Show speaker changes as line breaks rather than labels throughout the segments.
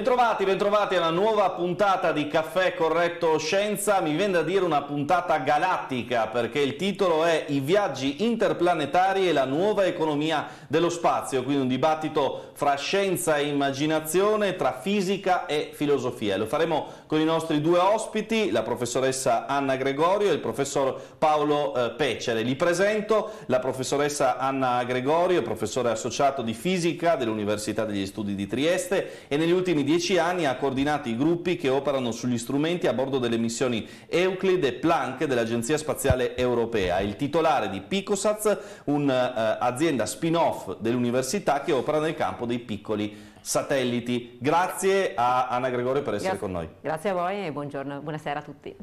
Bentrovati, bentrovati alla nuova puntata di Caffè Corretto Scienza, mi viene da dire una puntata galattica perché il titolo è I viaggi interplanetari e la nuova economia dello spazio, quindi un dibattito fra scienza e immaginazione, tra fisica e filosofia. Lo faremo con i nostri due ospiti, la professoressa Anna Gregorio e il professor Paolo eh, Pecere. Li presento la professoressa Anna Gregorio, professore associato di fisica dell'Università degli Studi di Trieste e negli ultimi dieci anni ha coordinato i gruppi che operano sugli strumenti a bordo delle missioni Euclid e Planck dell'Agenzia Spaziale Europea. È il titolare di Picosats, un'azienda eh, spin-off dell'università che opera nel campo dei piccoli Satelliti. Grazie a Anna Gregorio per essere grazie, con noi.
Grazie a voi e buongiorno, buonasera a tutti.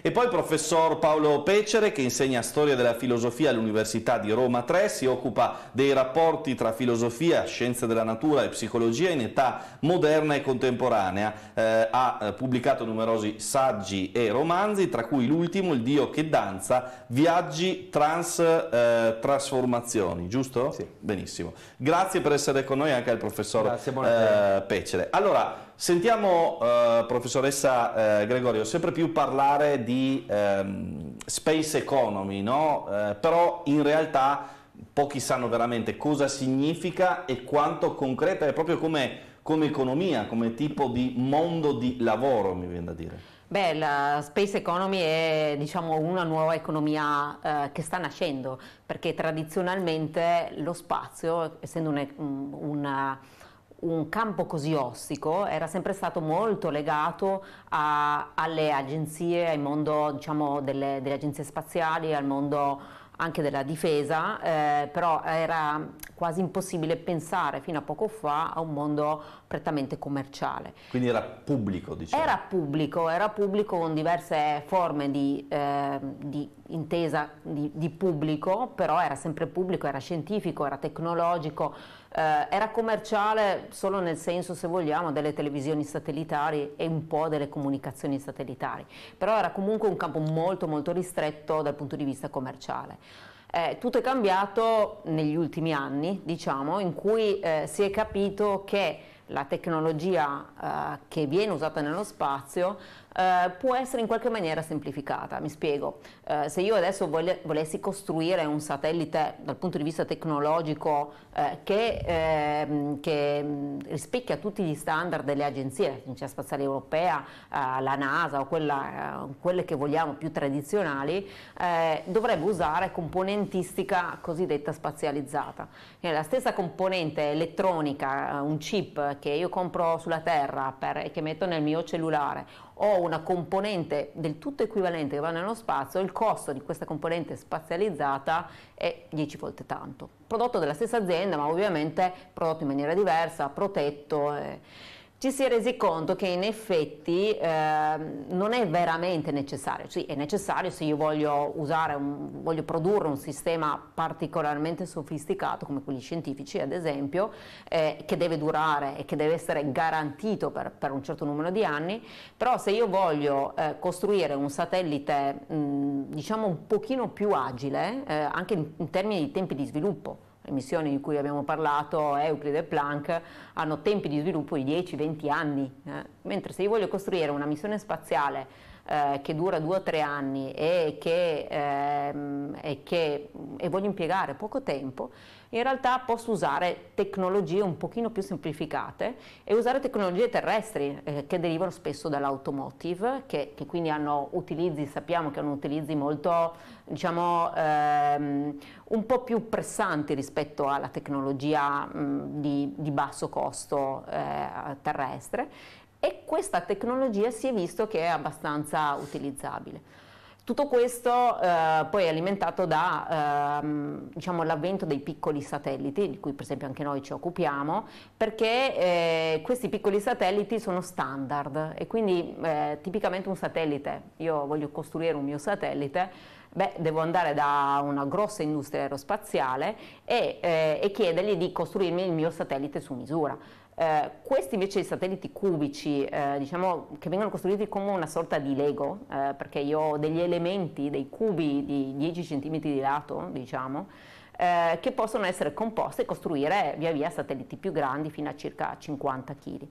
E poi il professor Paolo Pecere che insegna storia della filosofia all'Università di Roma 3, si occupa dei rapporti tra filosofia, scienze della natura e psicologia in età moderna e contemporanea. Eh, ha eh, pubblicato numerosi saggi e romanzi, tra cui l'ultimo, Il Dio che danza, Viaggi trans eh, trasformazioni, giusto? Sì. Benissimo. Grazie per essere con noi anche al professor Grazie, eh, Pecere. Allora, sentiamo eh, professoressa eh, Gregorio sempre più parlare di ehm, space economy, no? Eh, però in realtà pochi sanno veramente cosa significa e quanto concreta è proprio come, come economia, come tipo di mondo di lavoro, mi viene da dire.
Beh, la space economy è diciamo, una nuova economia eh, che sta nascendo, perché tradizionalmente lo spazio, essendo un, una un campo così ostico era sempre stato molto legato a, alle agenzie, al mondo diciamo, delle, delle, agenzie spaziali, al mondo anche della difesa, eh, però era quasi impossibile pensare fino a poco fa a un mondo prettamente commerciale.
Quindi era pubblico, diciamo? Era
pubblico, era pubblico con diverse forme di, eh, di intesa di, di pubblico, però era sempre pubblico, era scientifico, era tecnologico, eh, era commerciale solo nel senso, se vogliamo, delle televisioni satellitari e un po' delle comunicazioni satellitari, però era comunque un campo molto molto ristretto dal punto di vista commerciale. Eh, tutto è cambiato negli ultimi anni, diciamo, in cui eh, si è capito che la tecnologia eh, che viene usata nello spazio eh, può essere in qualche maniera semplificata. Mi spiego, eh, se io adesso vole- volessi costruire un satellite dal punto di vista tecnologico eh, che, ehm, che, mm, rispecchia tutti gli standard delle agenzie, l'Agenzia Spaziale Europea, eh, la NASA o quella, eh, quelle che vogliamo più tradizionali, dovrebbe usare componentistica cosiddetta spazializzata. Quindi la stessa componente elettronica, un chip che io compro sulla Terra per, e che metto nel mio cellulare ho una componente del tutto equivalente che va nello spazio, il costo di questa componente spazializzata è 10 volte tanto. Prodotto della stessa azienda, ma ovviamente prodotto in maniera diversa, protetto. Eh ci si è resi conto che in effetti eh, non è veramente necessario, sì è necessario se io voglio, un, voglio produrre un sistema particolarmente sofisticato come quelli scientifici ad esempio, eh, che deve durare e che deve essere garantito per, per, un certo numero di anni, però se io voglio eh, costruire un satellite mh, mm, diciamo un pochino più agile eh, anche in, in termini di tempi di sviluppo, le missioni di cui abbiamo parlato, Euclide e Planck, hanno tempi di sviluppo di 10-20 anni, eh? mentre se io voglio costruire una missione spaziale eh, che dura 2-3 anni e, che, ehm, e, che, e voglio impiegare poco tempo, in realtà posso usare tecnologie un pochino più semplificate e usare tecnologie terrestri eh, che derivano spesso dall'automotive, che, che, quindi hanno utilizzi, sappiamo che hanno utilizzi molto, diciamo, ehm, un po' più pressanti rispetto alla tecnologia mh, mm, di, di, basso costo eh, terrestre e questa tecnologia si è visto che è abbastanza utilizzabile. Tutto questo eh, poi è alimentato da ehm, diciamo, l'avvento dei piccoli satelliti, di cui per esempio anche noi ci occupiamo, perché eh, questi piccoli satelliti sono standard e quindi eh, tipicamente un satellite, io voglio costruire un mio satellite, beh, devo andare da una grossa industria aerospaziale e, eh, e chiedergli di costruirmi il mio satellite su misura. Eh, questi invece satelliti cubici, eh, diciamo, che vengono costruiti come una sorta di Lego, eh, perché io ho degli elementi, dei cubi di 10 cm di lato, diciamo, eh, che possono essere composti e costruire via via satelliti più grandi fino a circa 50 kg.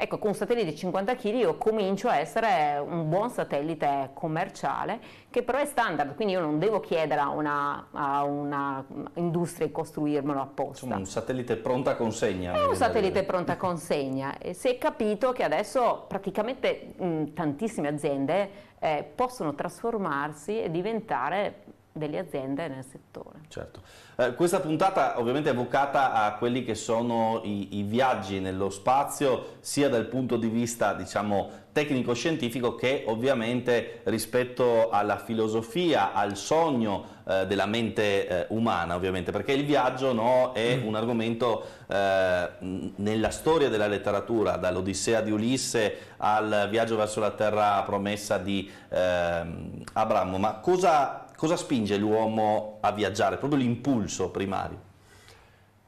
Ecco, con un satellite di 50 kg io comincio a essere un buon satellite commerciale che però è standard, quindi io non devo chiedere a una, a una industria di costruirmelo apposta. Insomma, un
satellite pronta consegna. È un satellite
pronta consegna. E si è capito che adesso praticamente mh, tantissime aziende eh, possono trasformarsi e diventare delle aziende nel settore.
Certo. Eh, questa puntata ovviamente è vocata a quelli che sono i, i viaggi nello spazio, sia dal punto di vista diciamo, tecnico-scientifico che ovviamente rispetto alla filosofia, al sogno eh, della mente eh, umana ovviamente, perché il viaggio no, è mm. un argomento eh, nella storia della letteratura, dall'Odissea di Ulisse al viaggio verso la terra promessa di ehm, Abramo, ma cosa cosa spinge l'uomo a viaggiare? Proprio l'impulso primario.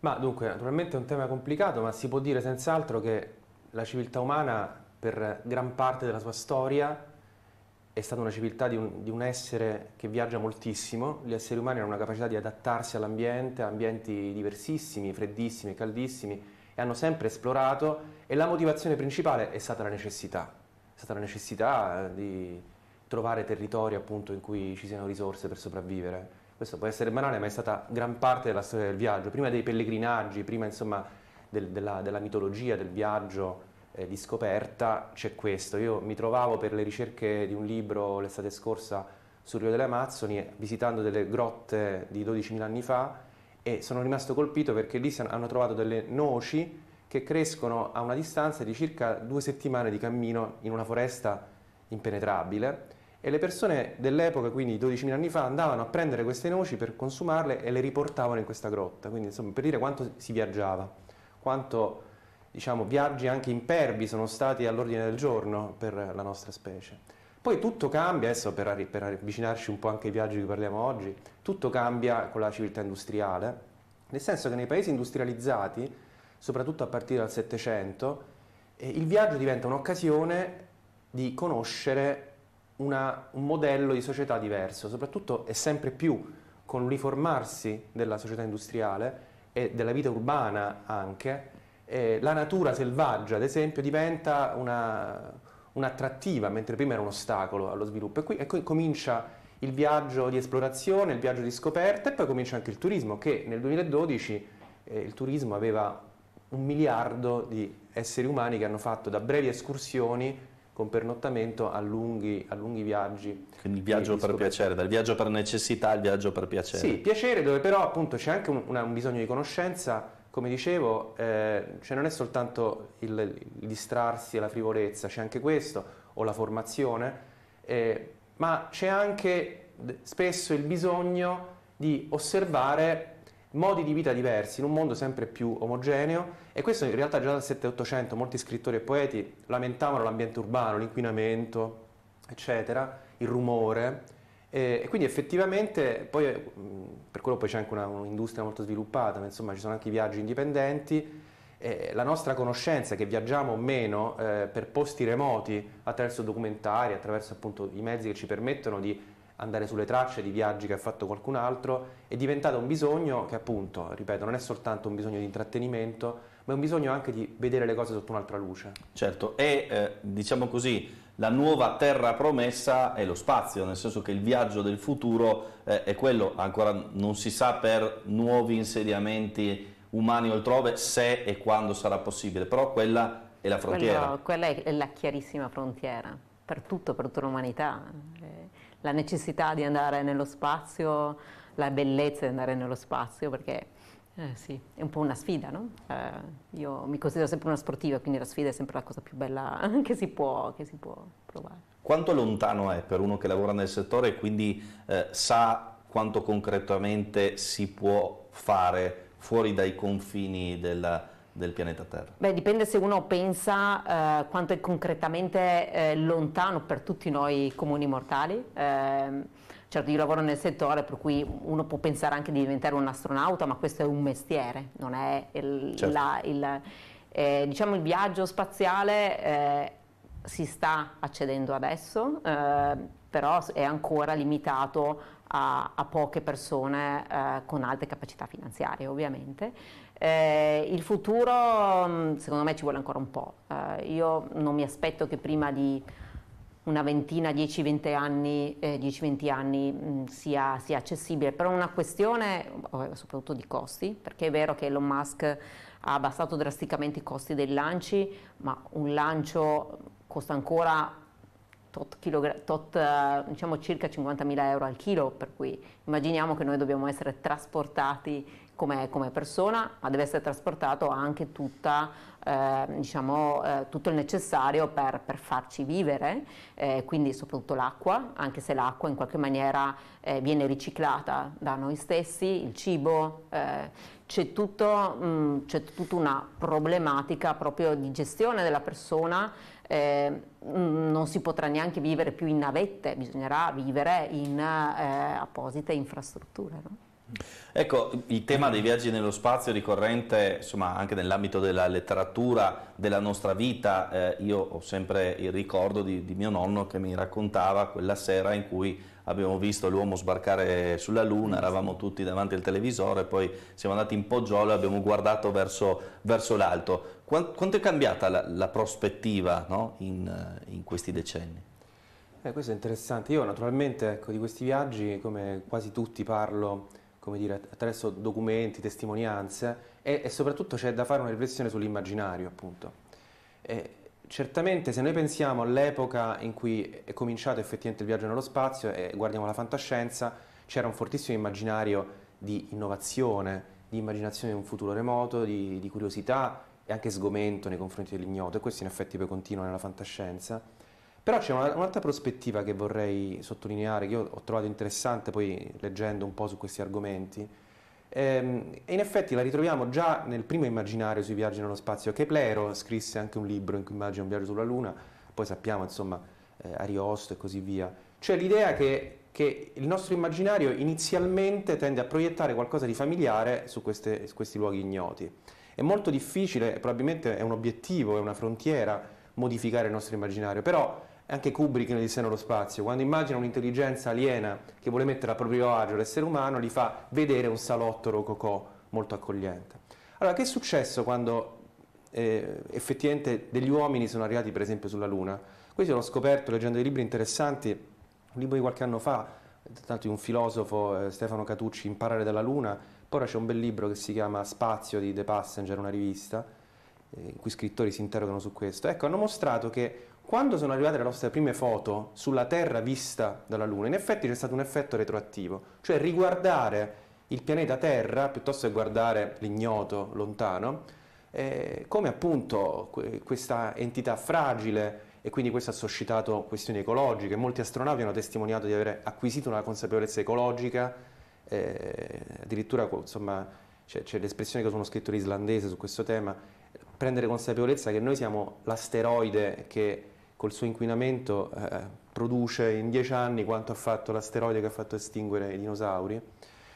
Ma dunque, naturalmente è un tema complicato, ma si può dire senz'altro che la civiltà umana per gran parte della sua storia è stata una civiltà di un, di un essere che viaggia moltissimo, gli esseri umani hanno una capacità di adattarsi all'ambiente, a ambienti diversissimi, freddissimi, caldissimi, e hanno sempre esplorato e la motivazione principale è stata la necessità, è stata la necessità eh, di trovare territori appunto in cui ci siano risorse per sopravvivere. Questo può essere banale, ma è stata gran parte della storia del viaggio, prima dei pellegrinaggi, prima insomma del, della, della, mitologia del viaggio eh, di scoperta, c'è questo. Io mi trovavo per le ricerche di un libro l'estate scorsa sul Rio delle Amazzoni, visitando delle grotte di 12.000 anni fa, e sono rimasto colpito perché lì hanno trovato delle noci che crescono a una distanza di circa due settimane di cammino in una foresta impenetrabile e le persone dell'epoca, quindi 12.000 anni fa, andavano a prendere queste noci per consumarle e le riportavano in questa grotta. Quindi, insomma, per dire quanto si viaggiava, quanto diciamo, viaggi anche imperbi sono stati all'ordine del giorno per la nostra specie. Poi tutto cambia, adesso per, per avvicinarci un po' anche ai viaggi di cui parliamo oggi, tutto cambia con la civiltà industriale, nel senso che nei paesi industrializzati, soprattutto a partire dal Settecento, eh, il viaggio diventa un'occasione di conoscere una, un modello di società diverso, soprattutto e sempre più con l'uniformarsi della società industriale e della vita urbana anche, eh, la natura selvaggia, ad esempio, diventa un'attrattiva, mentre prima era un ostacolo allo sviluppo. E qui, e qui comincia il viaggio di esplorazione, il viaggio di scoperta e poi comincia anche il turismo, che nel 2012 eh, il turismo aveva un miliardo di esseri umani che hanno fatto da brevi escursioni con pernottamento a lunghi, a lunghi viaggi.
Quindi il viaggio per piacere, dal viaggio per necessità al viaggio per piacere. Sì,
piacere dove però appunto c'è anche un, un bisogno di conoscenza, come dicevo, eh, cioè non è soltanto il, il, distrarsi e la frivolezza, c'è anche questo, o la formazione, eh, ma c'è anche spesso il bisogno di osservare modi di vita diversi in un mondo sempre più omogeneo e questo in realtà già dal 7-800 molti scrittori e poeti lamentavano l'ambiente urbano, l'inquinamento, eccetera, il rumore e, e quindi effettivamente poi eh, per quello poi c'è anche una, un'industria molto sviluppata, ma insomma ci sono anche i viaggi indipendenti e la nostra conoscenza che viaggiamo o meno eh, per posti remoti attraverso documentari, attraverso appunto i mezzi che ci permettono di andare sulle tracce di viaggi che ha fatto qualcun altro, è diventato un bisogno che appunto, ripeto, non è soltanto un bisogno di intrattenimento, ma è un bisogno anche di vedere le cose sotto un'altra luce.
Certo, e eh, diciamo così, la nuova terra promessa è lo spazio, nel senso che il viaggio del futuro eh, è quello, ancora non si sa per nuovi insediamenti umani altrove se e quando sarà possibile, però quella è la frontiera. Quello,
quella è la chiarissima frontiera per tutto, per tutta l'umanità. Eh, la necessità di andare nello spazio, la bellezza di andare nello spazio, perché eh, sì, è un po' una sfida, no? Eh, io mi considero sempre una sportiva, quindi la sfida è sempre la cosa più bella che si può, che si può provare.
Quanto lontano è per uno che lavora nel settore e quindi eh, sa quanto concretamente si può fare fuori dai confini della del pianeta Terra?
Beh, dipende se uno pensa eh, quanto è concretamente eh, lontano per tutti noi comuni mortali. Eh, certo, io lavoro nel settore, per cui uno può pensare anche di diventare un astronauta, ma questo è un mestiere, non è il, certo. la, il, eh, diciamo il viaggio spaziale eh, si sta accedendo adesso, ehm, però è ancora limitato a, a poche persone eh, con alte capacità finanziarie, ovviamente. Eh, il futuro mm, secondo me ci vuole ancora un po', eh, io non mi aspetto che prima di una ventina, 10-20 anni, eh, 10, anni mh, mm, sia, sia, accessibile, però è una questione soprattutto di costi, perché è vero che Elon Musk ha abbassato drasticamente i costi dei lanci, ma un lancio costa ancora tot, kilogra- tot eh, diciamo circa 50.000 euro al chilo, per cui immaginiamo che noi dobbiamo essere trasportati come, come persona, ma deve essere trasportato anche tutta, eh, diciamo, eh, tutto il necessario per, per farci vivere, eh, quindi soprattutto l'acqua, anche se l'acqua in qualche maniera eh, viene riciclata da noi stessi, il cibo, eh, mm, c'è tutta una problematica proprio di gestione della persona eh, mm, non si potrà neanche vivere più in navette, bisognerà vivere in eh, apposite infrastrutture. No?
Ecco, il tema dei viaggi nello spazio ricorrente insomma, anche nell'ambito della letteratura, della nostra vita. Eh, io ho sempre il ricordo di, di, mio nonno che mi raccontava quella sera in cui abbiamo visto l'uomo sbarcare sulla Luna, eravamo tutti davanti al televisore, poi siamo andati in poggiolo e abbiamo guardato verso, verso l'alto. Quanto è cambiata la, la prospettiva no? in, in questi decenni?
Eh, questo è interessante. Io naturalmente ecco, di questi viaggi, come quasi tutti, parlo come dire, attraverso documenti, testimonianze e, e soprattutto c'è da fare una riflessione sull'immaginario appunto. E, certamente se noi pensiamo all'epoca in cui è cominciato effettivamente il viaggio nello spazio e guardiamo la fantascienza, c'era un fortissimo immaginario di innovazione, di immaginazione di un futuro remoto, di, di curiosità e anche sgomento nei confronti dell'ignoto e questo in effetti poi continua nella fantascienza. Però c'è una, un'altra prospettiva che vorrei sottolineare, che io ho trovato interessante poi leggendo un po' su questi argomenti, ehm, e in effetti la ritroviamo già nel primo immaginario sui viaggi nello spazio. Keplero scrisse anche un libro in cui immagina un viaggio sulla Luna, poi sappiamo insomma eh, Ariosto e così via. Cioè l'idea che, che, il nostro immaginario inizialmente tende a proiettare qualcosa di familiare su, queste, su questi luoghi ignoti. È molto difficile, probabilmente è un obiettivo, è una frontiera modificare il nostro immaginario, però anche Kubrick ne disse nello spazio, quando immagina un'intelligenza aliena che vuole mettere a proprio agio l'essere umano, gli fa vedere un salotto rococò molto accogliente. Allora, che è successo quando eh, effettivamente degli uomini sono arrivati per esempio sulla Luna? Questi l'ho scoperto leggendo dei libri interessanti, un libro di qualche anno fa, tanto di un filosofo, eh, Stefano Catucci, Imparare dalla Luna, poi ora c'è un bel libro che si chiama Spazio di The Passenger, una rivista, eh, in cui scrittori si interrogano su questo. Ecco, hanno mostrato che quando sono arrivate le nostre prime foto sulla Terra vista dalla Luna, in effetti c'è stato un effetto retroattivo, cioè riguardare il pianeta Terra, piuttosto che guardare l'ignoto lontano, eh, come appunto questa entità fragile e quindi questo ha suscitato questioni ecologiche. Molti astronauti hanno testimoniato di aver acquisito una consapevolezza ecologica, eh, addirittura c'è, l'espressione che sono scritto in islandese su questo tema, prendere consapevolezza che noi siamo l'asteroide che col suo inquinamento eh, produce in dieci anni quanto ha fatto l'asteroide che ha fatto estinguere i dinosauri.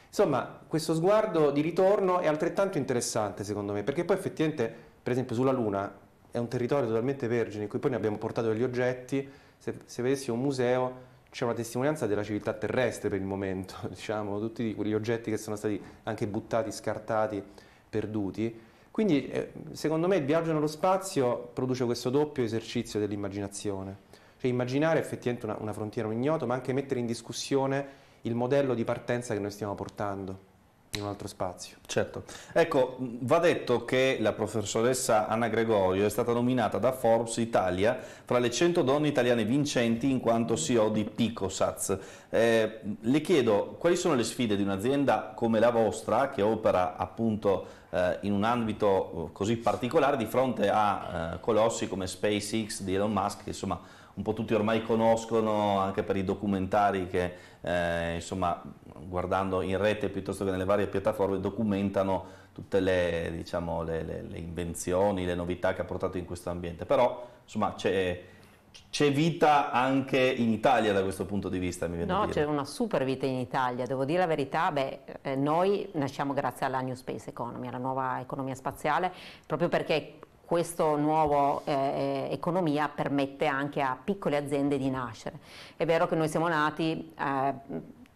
Insomma, questo sguardo di ritorno è altrettanto interessante secondo me, perché poi effettivamente, per esempio, sulla Luna è un territorio totalmente vergine, in cui poi ne abbiamo portato degli oggetti, se, se vedessimo un museo c'è una testimonianza della civiltà terrestre per il momento, diciamo, tutti quegli oggetti che sono stati anche buttati, scartati, perduti, quindi eh, secondo me il viaggio nello spazio produce questo doppio esercizio dell'immaginazione, cioè immaginare effettivamente una, una frontiera, un ignoto, ma anche mettere in discussione il modello di partenza che noi stiamo portando in un altro spazio. Certo.
Ecco, va detto che la professoressa Anna Gregorio è stata nominata da Forbes Italia fra le 100 donne italiane vincenti in quanto CEO di Picosaz. Eh, le chiedo quali sono le sfide di un'azienda come la vostra, che opera appunto eh, in un ambito oh, così particolare di fronte a eh, colossi come SpaceX di Elon Musk, che insomma un po' tutti ormai conoscono anche per i documentari che eh, insomma guardando in rete piuttosto che nelle varie piattaforme documentano tutte le, diciamo, le, le, le invenzioni, le novità che ha portato in questo ambiente, però insomma c'è c'è vita anche in Italia da questo punto di vista, mi viene no, c'è
una super vita in Italia, devo dire la verità, beh, eh, noi nasciamo grazie alla New Space Economy, alla nuova economia spaziale, proprio perché questa nuova eh, economia permette anche a piccole aziende di nascere. È vero che noi siamo nati, eh,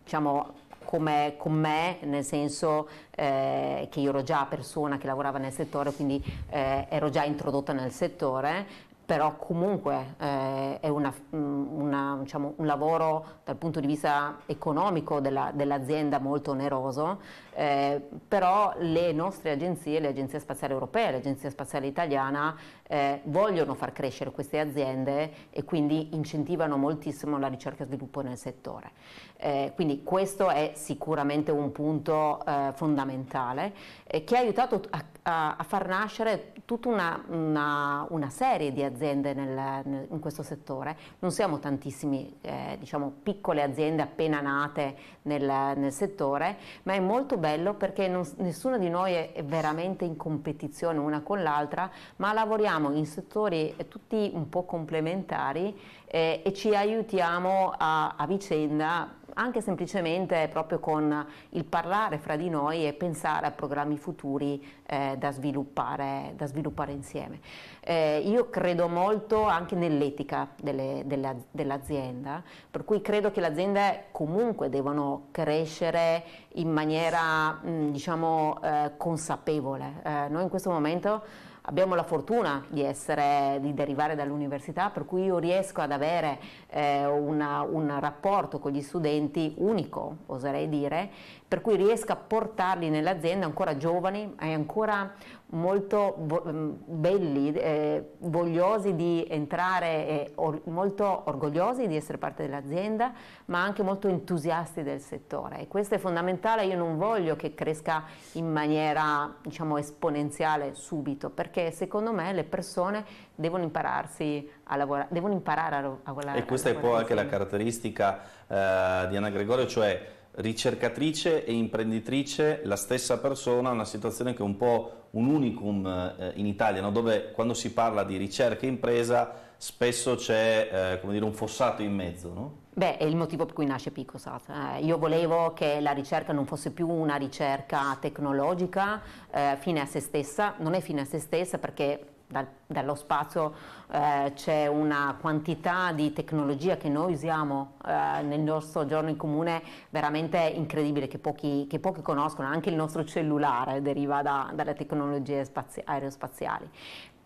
diciamo, come, con me, nel senso eh, che io ero già persona che lavorava nel settore, quindi eh, ero già introdotta nel settore, però comunque eh, è una, mm, una, diciamo, un lavoro dal punto di vista economico dell'azienda molto oneroso, eh, però le nostre agenzie, le agenzie spaziali europee, l'agenzia spaziale italiana, eh, vogliono far crescere queste aziende e quindi incentivano moltissimo la ricerca e sviluppo nel settore. Eh, quindi questo è sicuramente un punto eh, fondamentale eh, che ha aiutato a, a, far nascere tutta una, una, una serie di aziende nel, nel, in questo settore. Non siamo tantissimi, eh, diciamo, piccole aziende appena nate nel, nel, settore, ma è molto bello perché non, nessuna di noi è veramente in competizione una con l'altra, ma lavoriamo lavoriamo in settori eh, tutti un po' complementari eh, e ci aiutiamo a, a vicenda anche semplicemente proprio con il parlare fra di noi e pensare a programmi futuri eh, da, sviluppare, da, sviluppare, insieme. Eh, io credo molto anche nell'etica dell'azienda, per cui credo che le aziende comunque devono crescere in maniera mh, mm, diciamo eh, consapevole. Eh, noi in questo momento abbiamo la fortuna di, essere, di derivare dall'università, per cui io riesco ad avere eh, una, un rapporto con gli studenti unico, oserei dire, per cui riesca a portarli nell'azienda ancora giovani e ancora molto mm, belli, eh, vogliosi di entrare, eh, or molto orgogliosi di essere parte dell'azienda, ma anche molto entusiasti del settore. E questo è fondamentale, io non voglio che cresca in maniera diciamo, esponenziale subito, perché secondo me le persone devono impararsi a lavorare, devono imparare a, a lavorare. E questa è poi anche la
caratteristica eh, di Anna Gregorio, cioè ricercatrice e imprenditrice, la stessa persona, una situazione che è un po' un unicum eh, in Italia, no? dove quando si parla di ricerca e impresa spesso c'è eh, un fossato in mezzo. No?
Beh, è il motivo per cui nasce PicoSat. Eh, io volevo che la ricerca non fosse più una ricerca tecnologica eh, fine a se stessa, non è fine a se stessa perché dal, dallo spazio eh, c'è una quantità di tecnologia che noi usiamo eh, nel nostro giorno in comune veramente incredibile che pochi, che pochi conoscono, anche il nostro cellulare deriva da, dalle tecnologie aerospaziali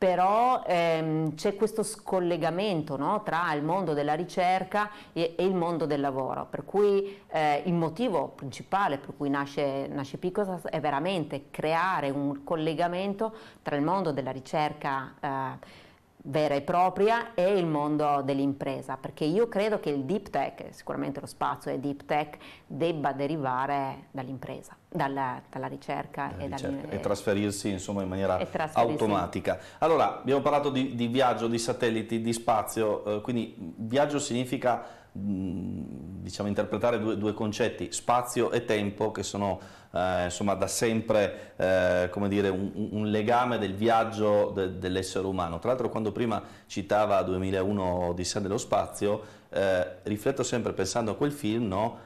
però ehm, c'è questo scollegamento no? tra il mondo della ricerca e, e, il mondo del lavoro, per cui eh, il motivo principale per cui nasce, nasce Picosas è veramente creare un collegamento tra il mondo della ricerca eh, vera e propria e il mondo dell'impresa, perché io credo che il deep tech, sicuramente lo spazio è deep tech, debba derivare dall'impresa, dalla, dalla ricerca, dalla e, ricerca. e,
trasferirsi insomma in maniera automatica. Allora, abbiamo parlato di, di, viaggio, di satelliti, di spazio, eh, quindi viaggio significa mh, mm, diciamo interpretare due, due concetti, spazio e tempo, che sono eh, insomma da sempre eh, come dire, un, un, legame del viaggio de, dell'essere umano. Tra l'altro quando prima citava 2001 Odissea dello spazio, eh, rifletto sempre pensando a quel film, no?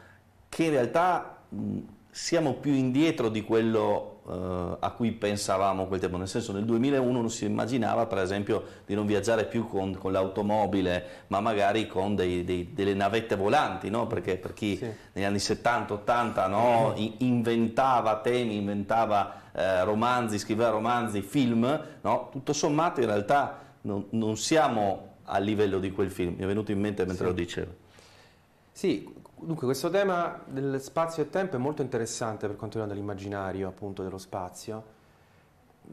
che in realtà mh, siamo più indietro di quello eh, a cui pensavamo quel tempo, nel senso nel 2001 non si immaginava per esempio di non viaggiare più con, con l'automobile ma magari con dei, dei, delle navette volanti, no? perché per chi sì. negli anni 70-80 no, mm-hmm. inventava temi, inventava eh, romanzi, scriveva romanzi, film, no? tutto sommato in realtà non, non siamo a livello di quel film, mi è venuto in mente mentre sì. lo dicevo.
Sì, dunque questo tema del spazio e tempo è molto interessante per quanto riguarda l'immaginario appunto dello spazio,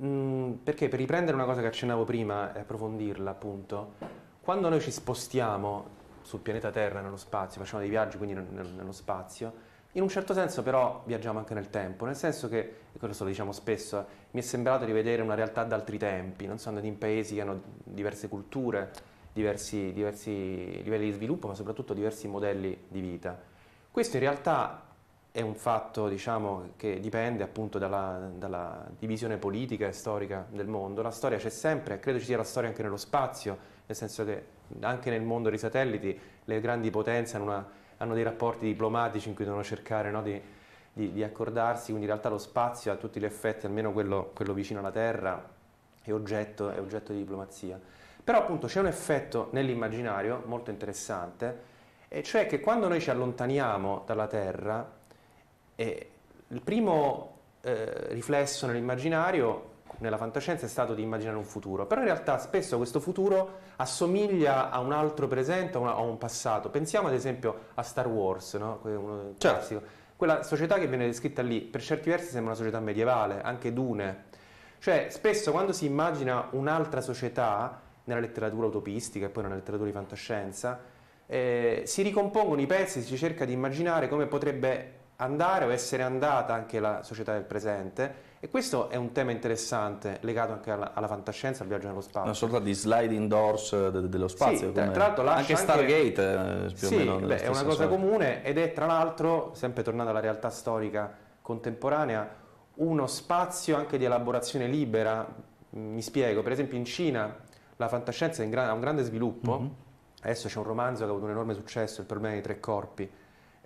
mm, perché per riprendere una cosa che accennavo prima e approfondirla appunto, quando noi ci spostiamo sul pianeta Terra nello spazio, facciamo dei viaggi quindi nello spazio, in un certo senso però viaggiamo anche nel tempo, nel senso che, e questo lo diciamo spesso, mi è sembrato di vedere una realtà d'altri tempi, non so, andati in paesi che hanno diverse culture, diversi, diversi livelli di sviluppo, ma soprattutto diversi modelli di vita. Questo in realtà è un fatto diciamo, che dipende appunto dalla, dalla, divisione politica e storica del mondo. La storia c'è sempre, credo ci sia la storia anche nello spazio, nel senso che anche nel mondo dei satelliti le grandi potenze hanno, una, hanno dei rapporti diplomatici in cui devono cercare no, di, di, di, accordarsi, quindi in realtà lo spazio ha tutti gli effetti, almeno quello, quello vicino alla Terra, è oggetto, è oggetto di diplomazia. Però appunto c'è un effetto nell'immaginario molto interessante, e cioè che quando noi ci allontaniamo dalla Terra, eh, il primo eh, riflesso nell'immaginario, nella fantascienza, è stato di immaginare un futuro. Però in realtà spesso questo futuro assomiglia a un altro presente, o a un passato. Pensiamo ad esempio a Star Wars, no? uno certo. Quella società che viene descritta lì, per certi versi sembra una società medievale, anche Dune. Cioè, spesso quando si immagina un'altra società, nella letteratura utopistica e poi nella letteratura di fantascienza, eh, si ricompongono i pezzi, si cerca di immaginare come potrebbe andare o essere andata anche la società del presente e questo è un tema interessante legato anche alla, alla fantascienza, al viaggio nello spazio. Una
sorta di sliding doors eh, de, dello spazio. Sì, tra, tra l'altro anche Stargate eh, più sì, o meno. Beh, è una cosa sorta.
comune ed è tra l'altro, sempre tornata alla realtà storica contemporanea, uno spazio anche di elaborazione libera. Mi spiego, per esempio in Cina la fantascienza ha gran, un grande sviluppo. Mm-hmm. Adesso c'è un romanzo che ha avuto un enorme successo, Il problema dei tre corpi,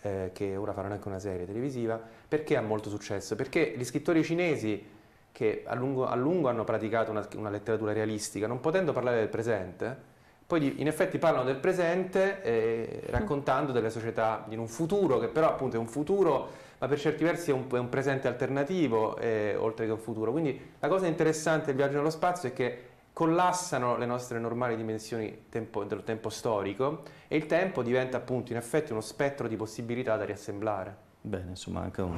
eh, che ora faranno anche una serie televisiva. Perché ha molto successo? Perché gli scrittori cinesi che a lungo, a lungo hanno praticato una, una, letteratura realistica, non potendo parlare del presente, poi in effetti parlano del presente eh, raccontando delle società in un futuro, che però appunto è un futuro, ma per certi versi è un, è un presente alternativo, eh, oltre che un futuro. Quindi la cosa interessante del viaggio nello spazio è che collassano le nostre normali dimensioni tempo, del tempo storico e il tempo diventa appunto in effetti uno spettro di possibilità da riassemblare.
Bene, insomma anche un,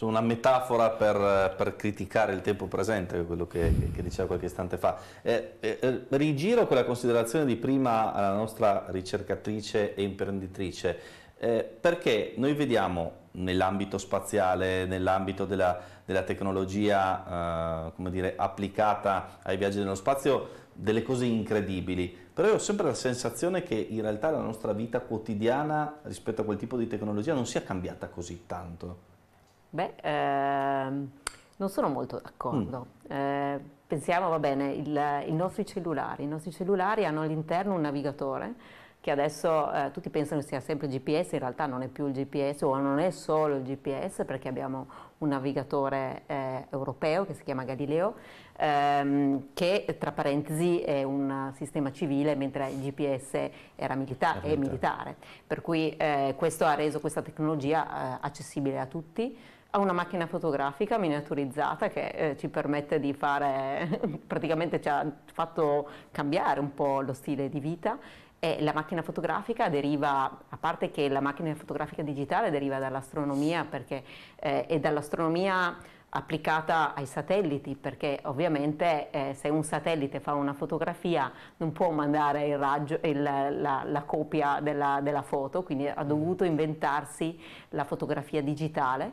una metafora per, per, criticare il tempo presente, quello che, che diceva qualche istante fa. Eh, eh, eh rigiro quella considerazione di prima alla eh, nostra ricercatrice e imprenditrice, eh, perché noi vediamo nell'ambito spaziale, nell'ambito della, della tecnologia eh, dire, applicata ai viaggi nello spazio, delle cose incredibili, però io ho sempre la sensazione che in realtà la nostra vita quotidiana rispetto a quel tipo di tecnologia non sia cambiata così tanto.
Beh, ehm, non sono molto d'accordo. Mm. Eh, pensiamo, va bene, il, i nostri cellulari, i nostri cellulari hanno all'interno un navigatore, che adesso eh, tutti pensano sia sempre GPS, in realtà non è più il GPS o non è solo il GPS perché abbiamo un navigatore eh, europeo che si chiama Galileo, ehm, che tra parentesi è un sistema civile mentre il GPS era milita è militare, per cui eh, questo ha reso questa tecnologia eh, accessibile a tutti ha una macchina fotografica miniaturizzata che eh, ci permette di fare, praticamente ci ha fatto cambiare un po' lo stile di vita eh, la macchina fotografica deriva, a parte che la macchina fotografica digitale deriva dall'astronomia eh, e dall'astronomia applicata ai satelliti perché ovviamente eh, se un satellite fa una fotografia non può mandare il raggio, il, la, la, copia della, della foto, quindi ha dovuto inventarsi la fotografia digitale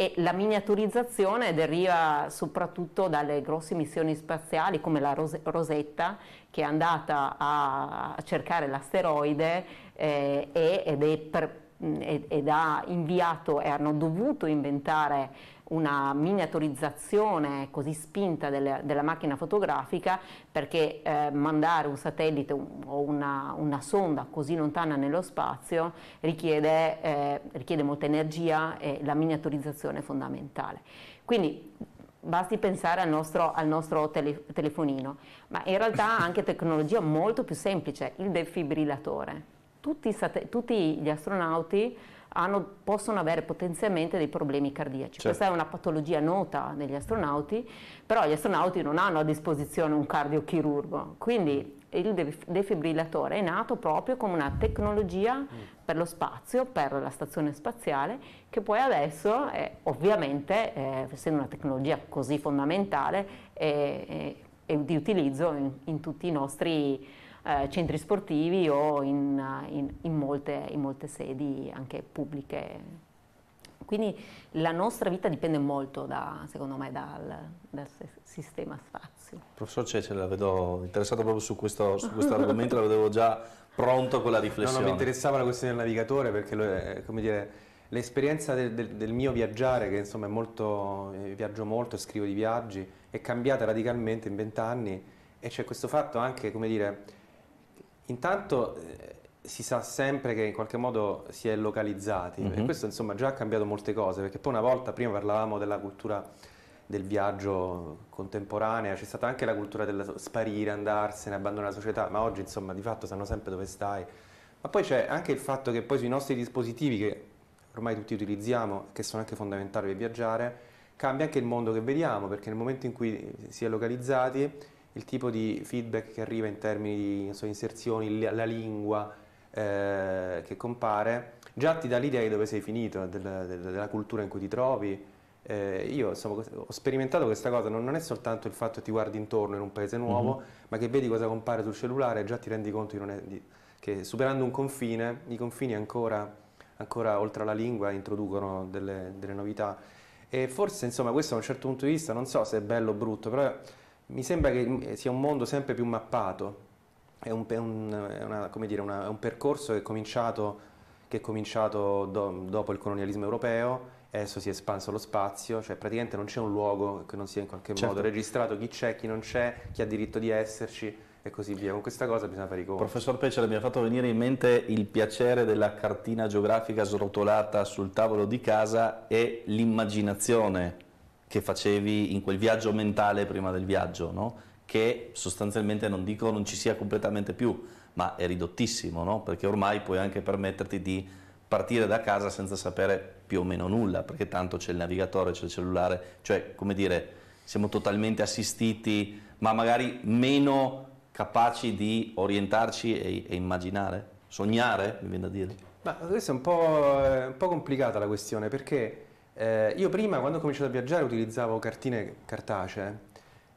e la miniaturizzazione deriva soprattutto dalle grosse missioni spaziali come la Rosetta che è andata a cercare l'asteroide eh, mm, ed, ed, ha inviato e hanno dovuto inventare una miniaturizzazione così spinta delle, della macchina fotografica perché eh, mandare un satellite o una, una, sonda così lontana nello spazio richiede, eh, richiede molta energia e la miniaturizzazione è fondamentale. Quindi basti pensare al nostro, al nostro tele, telefonino, ma in realtà anche tecnologia molto più semplice, il defibrillatore tutti, tutti gli astronauti hanno, possono avere potenzialmente dei problemi cardiaci. Certo. Questa è una patologia nota negli astronauti, però gli astronauti non hanno a disposizione un cardiochirurgo, quindi mm. il defibrillatore è nato proprio come una tecnologia mm. per lo spazio, per la stazione spaziale, che poi adesso è, ovviamente, eh, essendo una tecnologia così fondamentale, è, è, è di utilizzo in, in tutti i nostri eh, centri sportivi o in, eh, in, in, molte, in molte sedi anche pubbliche. Quindi la nostra vita dipende molto, da, secondo me, dal, dal, sistema spazio.
Professor Cece, la vedo interessato proprio su questo,
su questo argomento,
la
vedevo già pronto con la riflessione. No, no, mi interessava la questione del navigatore perché, eh, come dire, l'esperienza del, del, del, mio viaggiare, che insomma è molto, eh, viaggio molto, scrivo di viaggi, è cambiata radicalmente in vent'anni e c'è questo fatto anche, come dire, Intanto eh, si sa sempre che in qualche modo si è localizzati mm -hmm. e questo insomma già ha cambiato molte cose perché poi una volta prima parlavamo della cultura del viaggio contemporanea, c'è stata anche la cultura del sparire, andarsene, abbandonare la società, ma oggi insomma di fatto sanno sempre dove stai. Ma poi c'è anche il fatto che poi sui nostri dispositivi che ormai tutti utilizziamo, che sono anche fondamentali per viaggiare, cambia anche il mondo che vediamo, perché nel momento in cui si è localizzati il tipo di feedback che arriva in termini di so, inserzioni, la lingua eh, che compare, già ti dà l'idea di dove sei finito, della, della cultura in cui ti trovi. Eh, io insomma, ho sperimentato questa cosa, non, non, è soltanto il fatto che ti guardi intorno in un paese nuovo, mm -hmm. ma che vedi cosa compare sul cellulare e già ti rendi conto di è, di, che superando un confine, i confini ancora, ancora oltre alla lingua introducono delle, delle novità. E forse insomma questo a un certo punto di vista, non so se è bello o brutto, però mi sembra che eh, sia un mondo sempre più mappato, è un, un, una, dire, una, è un percorso che è cominciato, che è cominciato do, dopo il colonialismo europeo, adesso si è espanso lo spazio, cioè praticamente non c'è un luogo che non sia in qualche certo. modo registrato chi c'è, chi non c'è, chi ha diritto di esserci e così via. Con questa cosa bisogna fare i conti.
Professor Peccia, mi ha fatto venire in mente il piacere della cartina geografica srotolata sul tavolo di casa e l'immaginazione che facevi in quel viaggio mentale prima del viaggio, no? che sostanzialmente non dico non ci sia completamente più, ma è ridottissimo, no? perché ormai puoi anche permetterti di partire da casa senza sapere più o meno nulla, perché tanto c'è il navigatore, c'è il cellulare, cioè come dire, siamo totalmente assistiti, ma magari meno capaci di orientarci e, e immaginare, sognare, mi viene da dire.
Ma adesso è un po', un po' complicata la questione, perché eh, io prima, quando ho cominciato a viaggiare, utilizzavo cartine cartacee,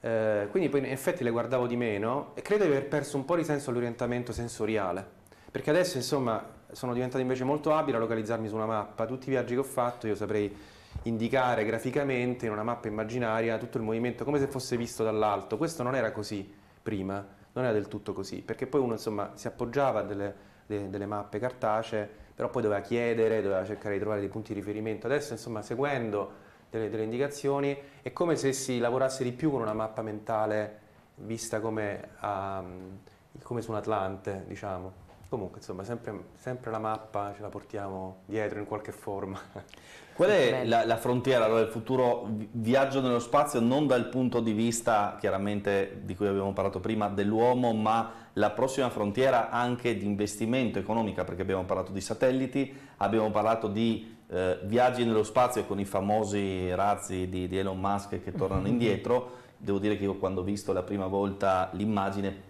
eh, quindi poi in effetti le guardavo di meno e credo di aver perso un po' di senso all'orientamento sensoriale, perché adesso insomma sono diventato invece molto abile a localizzarmi su una mappa, tutti i viaggi che ho fatto io saprei indicare graficamente in una mappa immaginaria tutto il movimento come se fosse visto dall'alto, questo non era così prima, non era del tutto così, perché poi uno insomma si appoggiava a delle, delle, delle mappe cartacee però poi doveva chiedere, doveva cercare di trovare dei punti di riferimento. Adesso, insomma, seguendo delle, delle indicazioni, è come se si lavorasse di più con una mappa mentale vista come, um, come su un Atlante, diciamo. Comunque, insomma, sempre, sempre, la mappa ce la portiamo dietro in qualche forma. Qual è la,
la frontiera del futuro viaggio nello spazio, non dal punto di vista, chiaramente, di cui abbiamo parlato prima, dell'uomo, ma la prossima frontiera anche di investimento economica, perché abbiamo parlato di satelliti, abbiamo parlato di eh, viaggi nello spazio con i famosi razzi di, di Elon Musk che tornano indietro. Devo dire che io quando ho visto la prima volta l'immagine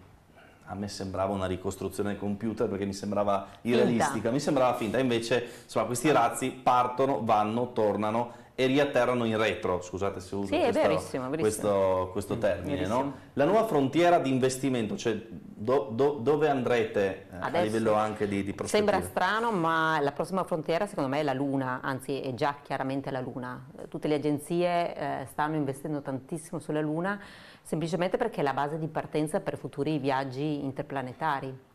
a me sembrava una ricostruzione del computer perché mi sembrava irrealistica, finta. mi sembrava finta, invece insomma, questi razzi partono, vanno, tornano e riatterrano in retro, scusate se uso sì, questo, verissimo, verissimo. questo, questo mm, termine. No? La nuova frontiera di investimento, cioè do, do, dove andrete eh, Adesso, a livello anche di, di Sembra
strano, ma la prossima frontiera secondo me è la Luna, anzi è già chiaramente la Luna. Tutte le agenzie eh, stanno investendo tantissimo sulla Luna semplicemente perché è la base di partenza per futuri viaggi interplanetari.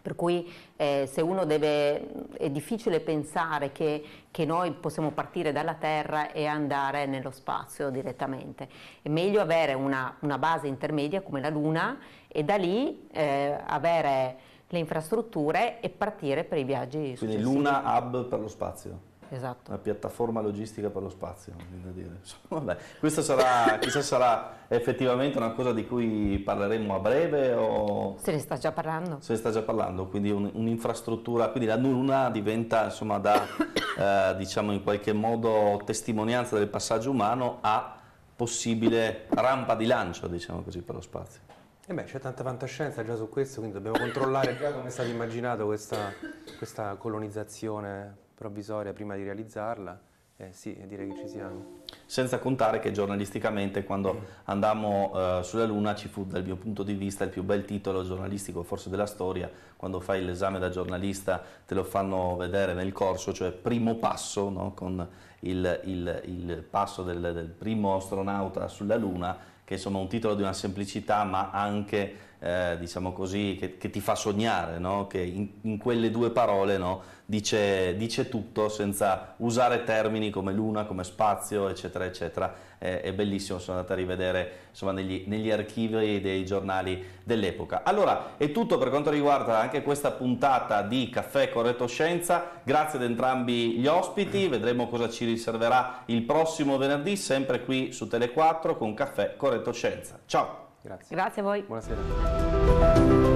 Per cui eh, se uno deve, è difficile pensare che, che, noi possiamo partire dalla Terra e andare nello spazio direttamente. È meglio avere una, una base intermedia come la Luna e da lì eh, avere le infrastrutture e partire per i viaggi Quindi successivi. Quindi Luna
Hub per lo spazio. Esatto. Una piattaforma logistica per lo spazio, da dire. Vabbè, questa sarà, chissà sarà effettivamente una cosa di cui parleremo a breve o... Se
ne sta già parlando.
Se ne sta già parlando, quindi un'infrastruttura, quindi la Luna diventa insomma da, eh, diciamo in qualche modo testimonianza del passaggio umano a possibile rampa di lancio, diciamo così,
per lo spazio. E eh beh, c'è tanta fantascienza già su questo, quindi dobbiamo controllare già come è stata immaginata questa, questa colonizzazione provvisoria prima di realizzarla, eh, sì, direi che ci siamo.
Senza contare che giornalisticamente quando mm. andammo eh, sulla Luna ci fu dal mio punto di vista il più bel titolo giornalistico forse della storia, quando fai l'esame da giornalista te lo fanno vedere nel corso, cioè primo passo, no? con il, il, il passo del, del primo astronauta sulla Luna, che insomma è un titolo di una semplicità ma anche eh, diciamo così, che, che, ti fa sognare, no? che in, in, quelle due parole no? dice, dice, tutto senza usare termini come luna, come spazio, eccetera, eccetera. Eh, è bellissimo, sono andato a rivedere insomma, negli, negli archivi dei giornali dell'epoca. Allora, è tutto per quanto riguarda anche questa puntata di Caffè Corretto Scienza. Grazie ad entrambi gli ospiti, vedremo cosa ci riserverà il prossimo venerdì, sempre qui su Tele4 con Caffè Corretto Scienza. Ciao!
Grazie. Grazie a voi. Buonasera.